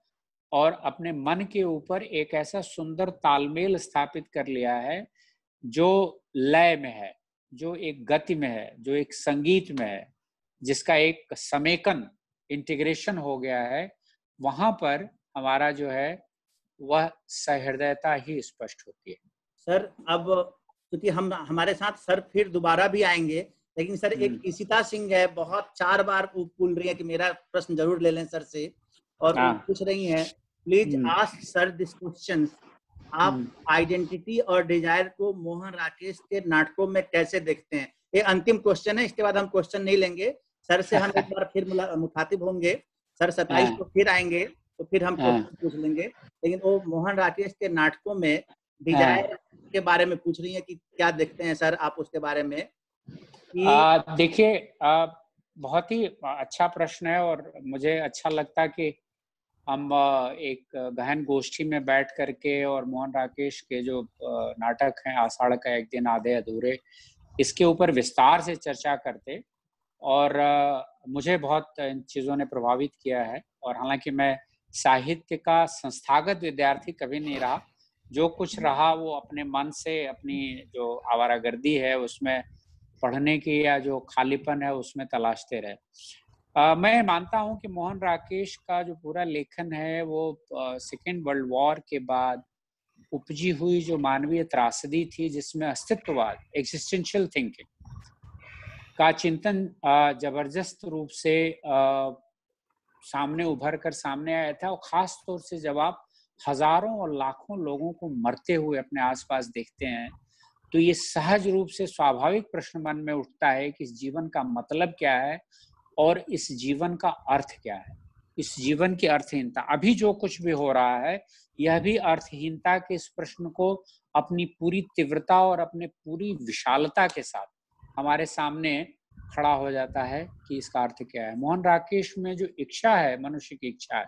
और अपने मन के ऊपर एक ऐसा सुंदर तालमेल स्थापित कर लिया है जो लय में है जो एक गति में है जो एक संगीत में है जिसका एक समेकन इंटीग्रेशन हो गया है वहां पर हमारा जो है वह सहृदयता ही स्पष्ट होती है सर अब क्योंकि हम हमारे साथ सर फिर दोबारा भी आएंगे लेकिन सर एक हम्म। इसिता सिंह है बहुत चार बार बोल रही है कि मेरा प्रश्न जरूर ले लें सर से और हाँ। पूछ रही है please ask sir this question आप आइडेंटिटी हम्म। और डिजायर को मोहन राकेश के नाटकों में कैसे देखते हैं ये अंतिम क्वेश्चन है इसके बाद हम क्वेश्चन नहीं लेंगे सर से हम एक बार फिर मुखातिब होंगे सर सताइस हाँ। को फिर आएंगे तो फिर हम हाँ। पूछ लेंगे लेकिन वो मोहन राकेश के नाटकों में हाँ। डिजायर के बारे में पूछ रही है कि क्या देखते हैं सर आप उसके बारे में देखिए बहुत ही अच्छा प्रश्न है और मुझे अच्छा लगता कि हम एक गहन गोष्ठी में बैठ करके और मोहन राकेश के जो नाटक हैं आषाढ़ का एक दिन आधे अधूरे इसके ऊपर विस्तार से चर्चा करते और मुझे बहुत इन चीज़ों ने प्रभावित किया है और हालांकि मैं साहित्य का संस्थागत विद्यार्थी कभी नहीं रहा जो कुछ रहा वो अपने मन से अपनी जो आवारागर्दी है उसमें पढ़ने की या जो खालीपन है उसमें तलाशते रहे आ, मैं मानता हूं कि मोहन राकेश का जो पूरा लेखन है वो सेकेंड वर्ल्ड वॉर के बाद उपजी हुई जो मानवीय त्रासदी थी जिसमें अस्तित्ववाद एक्सिस्टेंशियल थिंकिंग का चिंतन जबरदस्त रूप से आ, सामने उभर कर सामने आया था और खास तौर से जब आप हजारों और लाखों लोगों को मरते हुए अपने आसपास देखते हैं तो ये सहज रूप से स्वाभाविक प्रश्न मन में उठता है कि इस जीवन का मतलब क्या है और इस जीवन का अर्थ क्या है इस जीवन की अर्थहीनता अभी जो कुछ भी हो रहा है यह भी अर्थहीनता के इस प्रश्न को अपनी पूरी तीव्रता और अपने पूरी विशालता के साथ हमारे सामने खड़ा हो जाता है कि इसका अर्थ क्या है मोहन राकेश में जो इच्छा है मनुष्य की इच्छा है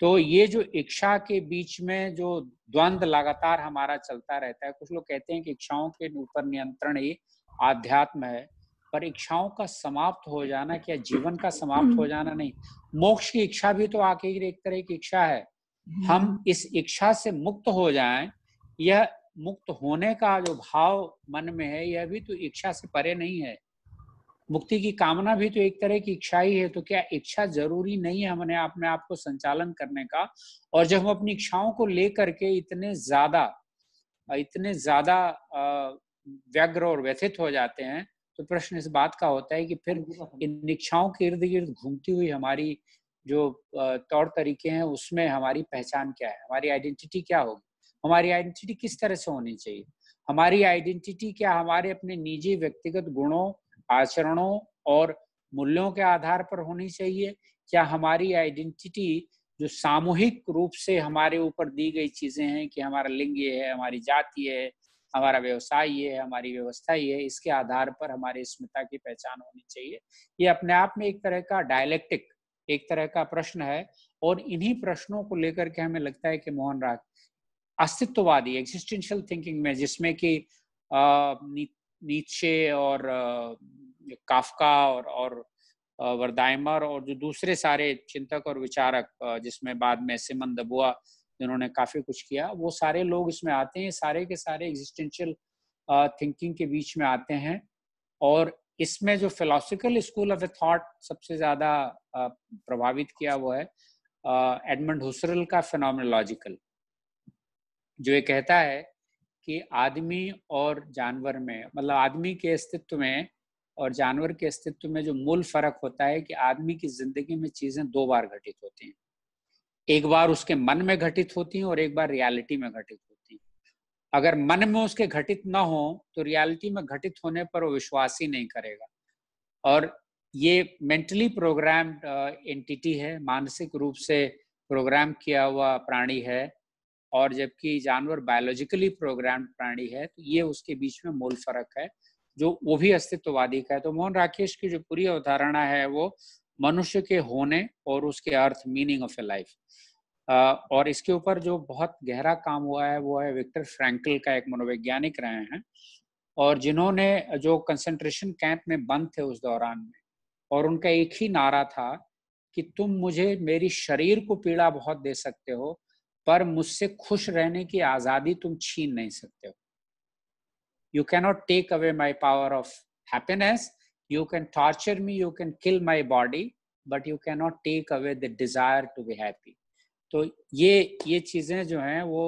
तो ये जो इच्छा के बीच में जो द्वंद लगातार हमारा चलता रहता है कुछ लोग कहते हैं कि इच्छाओं के ऊपर नियंत्रण ही आध्यात्म है पर इच्छाओं का समाप्त हो जाना क्या जीवन का समाप्त हो जाना नहीं मोक्ष की इच्छा भी तो आके एक तरह की इच्छा है हम इस इच्छा से मुक्त हो जाएं यह मुक्त होने का जो भाव मन में है यह भी तो इच्छा से परे नहीं है मुक्ति की कामना भी तो एक तरह की इच्छा ही है तो क्या इच्छा जरूरी नहीं है हमने अपने आप को संचालन करने का और जब हम अपनी इच्छाओं को लेकर के इतने ज्यादा इतने ज्यादा व्यग्र और व्यथित हो जाते हैं तो प्रश्न इस बात का होता है कि फिर इन इच्छाओं के इर्द गिर्द घूमती हुई हमारी जो तौर तरीके हैं उसमें हमारी पहचान क्या है हमारी आइडेंटिटी क्या होगी हमारी आइडेंटिटी किस तरह से होनी चाहिए हमारी आइडेंटिटी क्या हमारे अपने निजी व्यक्तिगत गुणों आचरणों और मूल्यों के आधार पर होनी चाहिए क्या हमारी आइडेंटिटी जो सामूहिक रूप से हमारे ऊपर दी गई चीजें हैं कि हमारा लिंग ये है हमारी जाति है हमारा व्यवसाय ये है हमारी व्यवस्था ये है इसके आधार पर हमारी स्मिता की पहचान होनी चाहिए ये अपने आप में एक तरह का डायलेक्टिक एक तरह का प्रश्न है और इन्हीं प्रश्नों को लेकर के हमें लगता है कि मोहन राग अस्तित्ववादी एग्जिस्टेंशियल थिंकिंग में जिसमें कि नीचे और काफका और और वर्दाइमर और जो दूसरे सारे चिंतक और विचारक जिसमें बाद में सिमन दबुआ जिन्होंने काफी कुछ किया वो सारे लोग इसमें आते हैं सारे के सारे एग्जिस्टेंशियल थिंकिंग के बीच में आते हैं और इसमें जो philosophical school of a thought सबसे ज्यादा प्रभावित किया वो है एडमंड हुसरल का फिनोमिनोलॉजिकल जो ये कहता है कि आदमी और जानवर में मतलब आदमी के अस्तित्व में और जानवर के अस्तित्व में जो मूल फर्क होता है कि आदमी की जिंदगी में चीजें दो बार घटित होती हैं एक बार उसके मन में घटित होती हैं और एक बार रियलिटी में घटित होती हैं अगर मन में उसके घटित ना हो तो रियलिटी में घटित होने पर वो विश्वास ही नहीं करेगा और ये मेंटली प्रोग्राम एंटिटी है मानसिक रूप से प्रोग्राम किया हुआ प्राणी है और जबकि जानवर बायोलॉजिकली प्रोग्राम प्राणी है तो ये उसके बीच में मूल फर्क है जो वो भी अस्तित्ववादी का है तो मोहन राकेश की जो पूरी अवधारणा है वो मनुष्य के होने और उसके अर्थ मीनिंग ऑफ ए लाइफ और इसके ऊपर जो बहुत गहरा काम हुआ है वो है विक्टर फ्रैंकल का एक मनोवैज्ञानिक रहे हैं और जिन्होंने जो कंसंट्रेशन कैंप में बंद थे उस दौरान में और उनका एक ही नारा था कि तुम मुझे मेरी शरीर को पीड़ा बहुत दे सकते हो पर मुझसे खुश रहने की आजादी तुम छीन नहीं सकते हो you cannot take away my power of happiness you can torture me you can kill my body but you cannot take away the desire to be happy तो ये ये चीजें जो हैं वो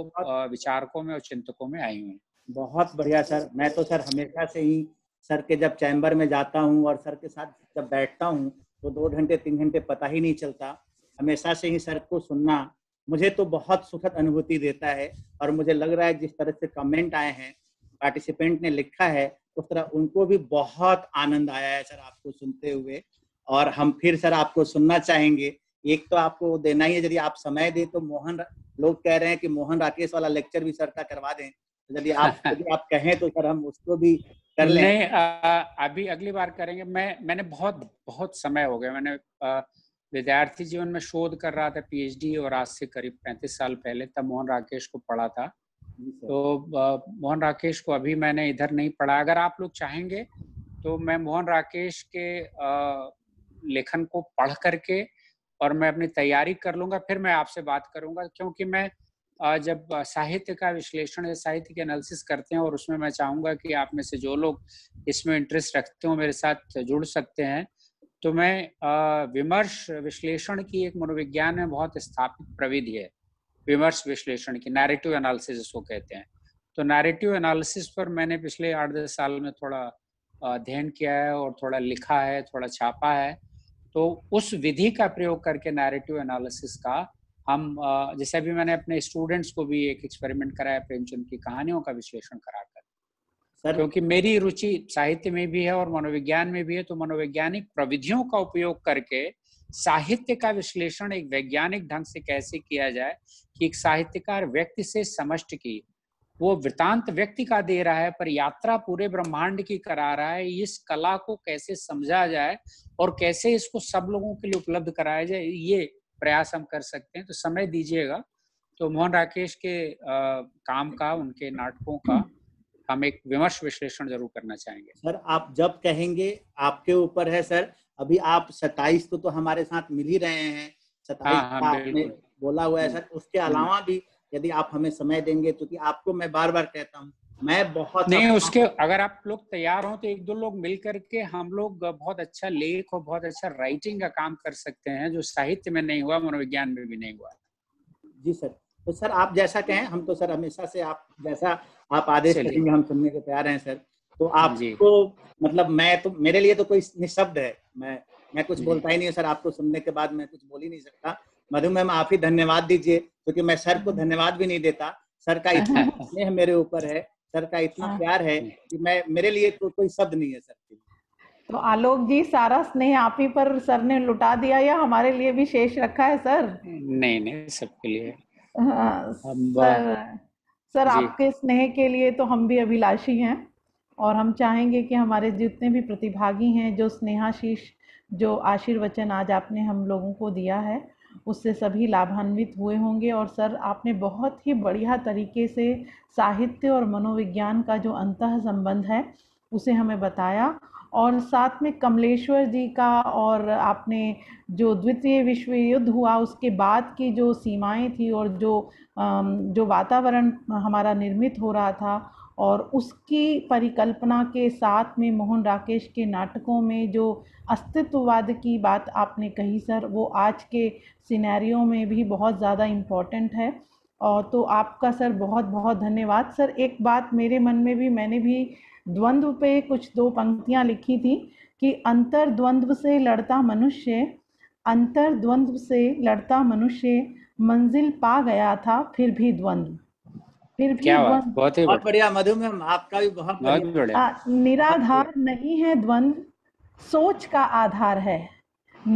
विचारकों में और चिंतकों में आई हुई हैं बहुत बढ़िया सर मैं तो सर हमेशा से ही सर के जब चैम्बर में जाता हूँ और सर के साथ जब बैठता हूँ तो दो घंटे तीन घंटे पता ही नहीं चलता हमेशा से ही सर को सुनना मुझे तो बहुत सुखद अनुभूति देता है और मुझे लग रहा है जिस तरह से कमेंट आए हैं पार्टिसिपेंट ने लिखा है उस तरह उनको भी बहुत आनंद आया है सर आपको सुनते हुए और हम फिर सर आपको सुनना चाहेंगे एक तो आपको देना ही है यदि आप समय दें तो मोहन लोग कह रहे हैं कि मोहन राकेश वाला लेक्चर भी सर का करवा दें तो यदि आप (laughs) यदि आप कहें तो सर हम उसको भी कर लें नहीं आ, अभी अगली बार करेंगे मैं मैंने बहुत बहुत समय हो गया मैंने आ, विद्यार्थी जीवन में शोध कर रहा था पीएचडी और आज से करीब पैंतीस साल पहले तब मोहन राकेश को पढ़ा था तो मोहन राकेश को अभी मैंने इधर नहीं पढ़ा अगर आप लोग चाहेंगे तो मैं मोहन राकेश के लेखन को पढ़ करके और मैं अपनी तैयारी कर लूंगा फिर मैं आपसे बात करूंगा क्योंकि मैं जब साहित्य का विश्लेषण या साहित्य के एनालिसिस करते हैं और उसमें मैं चाहूंगा कि आप में से जो लोग इसमें इंटरेस्ट रखते हो मेरे साथ जुड़ सकते हैं तो मैं विमर्श विश्लेषण की एक मनोविज्ञान में बहुत स्थापित प्रविधि है विमर्श विश्लेषण की नैरेटिव एनालिसिस जिसको कहते हैं तो नैरेटिव एनालिसिस पर मैंने पिछले आठ दस साल में थोड़ा अध्ययन किया है और थोड़ा लिखा है थोड़ा छापा है तो उस विधि का प्रयोग करके नैरेटिव एनालिसिस का हम जैसे अभी मैंने अपने स्टूडेंट्स को भी एक एक्सपेरिमेंट कराया प्रेमचंद की कहानियों का विश्लेषण कराकर सर क्योंकि मेरी रुचि साहित्य में भी है और मनोविज्ञान में भी है तो मनोवैज्ञानिक प्रविधियों का उपयोग करके साहित्य का विश्लेषण एक वैज्ञानिक ढंग से कैसे किया जाए कि एक साहित्यकार व्यक्ति से समष्ट की वो वृतांत व्यक्ति का दे रहा है पर यात्रा पूरे ब्रह्मांड की करा रहा है इस कला को कैसे समझा जाए और कैसे इसको सब लोगों के लिए उपलब्ध कराया जाए ये प्रयास हम कर सकते हैं तो समय दीजिएगा तो मोहन राकेश के आ, काम का उनके नाटकों का हम एक विमर्श विश्लेषण जरूर करना चाहेंगे सर आप जब कहेंगे आपके ऊपर है सर अभी आप सताइस को तो हमारे साथ मिल ही रहे हैं सताइस हाँ, हाँ, आपने बोला हुआ है सर उसके हम्म। अलावा भी यदि आप हमें समय देंगे क्योंकि तो आपको मैं बार बार कहता हूँ मैं बहुत नहीं उसके अगर आप लोग तैयार हो तो एक दो लोग मिल करके हम लोग बहुत अच्छा लेख और बहुत अच्छा राइटिंग का काम कर सकते हैं जो साहित्य में नहीं हुआ मनोविज्ञान में भी नहीं हुआ जी सर तो सर आप जैसा कहें हम तो सर हमेशा से आप जैसा आप आदेश करेंगे हम सुनने को तैयार हैं सर तो आप तो मतलब मैं तो मेरे लिए तो कोई निशब्द है मैं मैं कुछ बोलता ही नहीं हूँ सर आपको सुनने के बाद मैं कुछ बोल ही नहीं सकता मधु मैम आप ही धन्यवाद दीजिए क्योंकि मैं सर को धन्यवाद भी नहीं देता सर का इतना (laughs) स्नेह मेरे ऊपर है सर का इतना हाँ। प्यार है कि मैं मेरे लिए तो कोई शब्द नहीं है सर के तो आलोक जी सारा स्नेह आप ही पर सर ने लुटा दिया या हमारे लिए भी शेष रखा है सर नहीं नहीं सबके लिए हाँ, सर सर आपके स्नेह के लिए तो हम भी अभिलाषी हैं और हम चाहेंगे कि हमारे जितने भी प्रतिभागी हैं जो स्नेहाशीष जो आशीर्वचन आज आपने हम लोगों को दिया है उससे सभी लाभान्वित हुए होंगे और सर आपने बहुत ही बढ़िया तरीके से साहित्य और मनोविज्ञान का जो अंत संबंध है उसे हमें बताया और साथ में कमलेश्वर जी का और आपने जो द्वितीय विश्व युद्ध हुआ उसके बाद की जो सीमाएं थी और जो जो वातावरण हमारा निर्मित हो रहा था और उसकी परिकल्पना के साथ में मोहन राकेश के नाटकों में जो अस्तित्ववाद की बात आपने कही सर वो आज के सिनेरियो में भी बहुत ज़्यादा इम्पॉर्टेंट है और तो आपका सर बहुत बहुत धन्यवाद सर एक बात मेरे मन में भी मैंने भी द्वंद्व पे कुछ दो पंक्तियां लिखी थी कि अंतर द्वंद्व से लड़ता मनुष्य अंतर द्वंद्व से लड़ता मनुष्य मंजिल पा गया था फिर भी द्वंद्व फिर भी बहुत ही बढ़िया मधु मैम आपका भी बहुत बढ़िया निराधार नहीं है द्वंद्व सोच का आधार है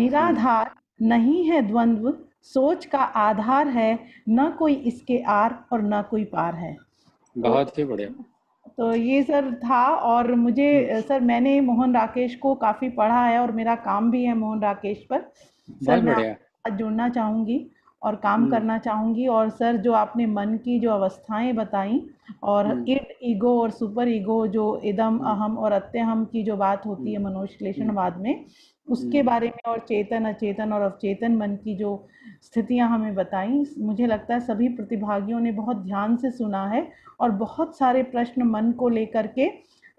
निराधार नहीं है द्वंद्व सोच का आधार है न कोई इसके आर और न कोई पार है तो बहुत ही बढ़िया तो ये सर था और मुझे हम्म। सर मैंने मोहन राकेश को काफ़ी पढ़ा है और मेरा काम भी है मोहन राकेश पर सर मैं जुड़ना चाहूँगी और काम हम्म। करना चाहूँगी और सर जो आपने मन की जो अवस्थाएं बताई और हम्म। इड ईगो और सुपर ईगो जो इदम अहम और अत्यहम की जो बात होती है मनोश्लेषणवाद में उसके बारे में और चेतन अचेतन और अवचेतन मन की जो स्थितियां हमें बताई मुझे लगता है सभी प्रतिभागियों ने बहुत ध्यान से सुना है और बहुत सारे प्रश्न मन को लेकर के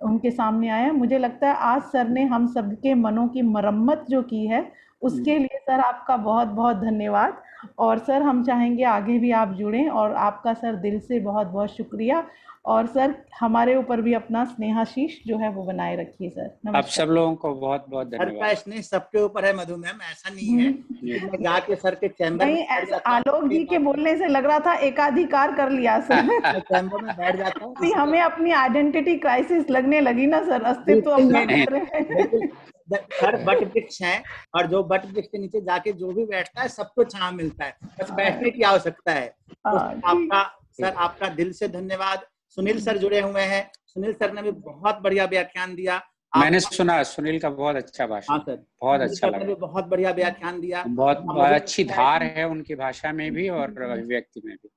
उनके सामने आया मुझे लगता है आज सर ने हम सबके मनों की मरम्मत जो की है उसके लिए सर आपका बहुत बहुत धन्यवाद और सर हम चाहेंगे आगे भी आप जुड़ें और आपका सर दिल से बहुत बहुत शुक्रिया और सर हमारे ऊपर भी अपना स्नेहाशीष जो है वो बनाए रखिए सर आप सब लोगों को बहुत बहुत धन्यवाद स्नेह सबके ऊपर है मधु मैम ऐसा नहीं है हम्म। जाके सर के चैम्बर नहीं ऐसा आलोक जी के बोलने से लग रहा था एकाधिकार कर लिया सर (laughs) चैम्बर में बैठ जाता हूँ (laughs) हमें अपनी आइडेंटिटी क्राइसिस लगने लगी ना सर अस्तित्व (laughs) हर बट वृक्ष है और जो बट वृक्ष के नीचे जाके जो भी बैठता है सबको छाव मिलता है बस हाँ। बैठने की आवश्यकता है हाँ। तो आपका सर आपका दिल से धन्यवाद सुनील सर जुड़े हुए हैं सुनील सर ने भी बहुत बढ़िया व्याख्यान दिया मैंने सुना सुनील का बहुत अच्छा भाषण हाँ सर बहुत अच्छा लगा बहुत बढ़िया व्याख्यान दिया बहुत अच्छी धार है उनकी भाषा में भी और अभिव्यक्ति में भी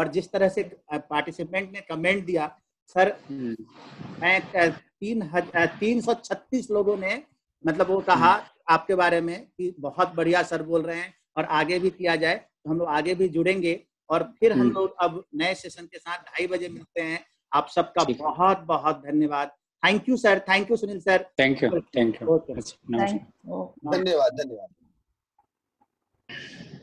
और जिस तरह से पार्टिसिपेंट ने कमेंट दिया सर हम्म। मैं तीन तीन सौ छत्तीस लोगों ने मतलब वो कहा आपके बारे में कि बहुत बढ़िया सर बोल रहे हैं और आगे भी किया जाए तो हम लोग आगे भी जुड़ेंगे और फिर हम हम्म। लोग अब नए सेशन के साथ ढाई बजे मिलते हैं आप सबका बहुत बहुत धन्यवाद thank you sir thank you Sunil sir thank you thank you धन्यवाद धन्यवाद